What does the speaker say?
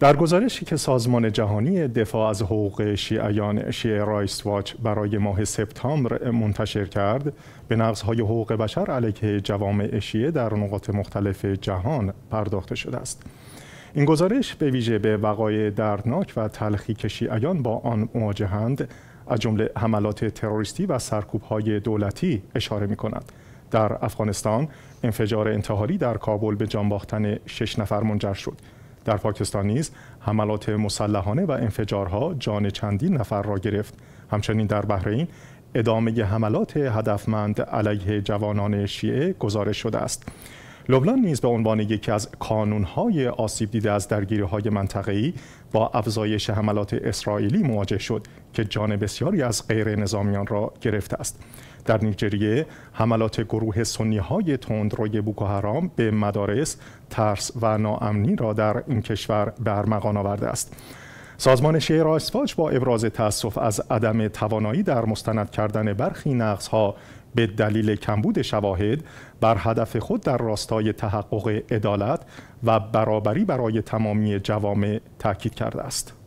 در گزارشی که سازمان جهانی دفاع از حقوق شیعیان شیعه رایست واچ برای ماه سپتامبر منتشر کرد به های حقوق بشر علیه جوامع شیعه در نقاط مختلف جهان پرداخته شده است این گزارش به ویژه به وقایع دردناک و تلخی که شیعیان با آن مواجهند از جمله حملات تروریستی و سرکوب‌های دولتی اشاره کند. در افغانستان انفجار انتحاری در کابل به جانباختن شش نفر منجر شد در پاکستان نیز حملات مسلحانه و انفجارها جان چندین نفر را گرفت همچنین در بحرین ادامه حملات هدفمند علیه جوانان شیعه گزارش شده است لبنان نیز به عنوان یکی از کانونهای آسیب دیده از درگیری‌های منطقه‌ای با افزایش حملات اسرائیلی مواجه شد که جان بسیاری از غیر نظامیان را گرفته است. در نیجریه حملات گروه سنی های تندروی بوکوهرام به مدارس ترس و ناامنی را در این کشور برمغان آورده است. سازمان شهر آسفاج با ابراز تأسف از عدم توانایی در مستند کردن برخی ها به دلیل کمبود شواهد بر هدف خود در راستای تحقق عدالت و برابری برای تمامی جوامع تاکید کرده است.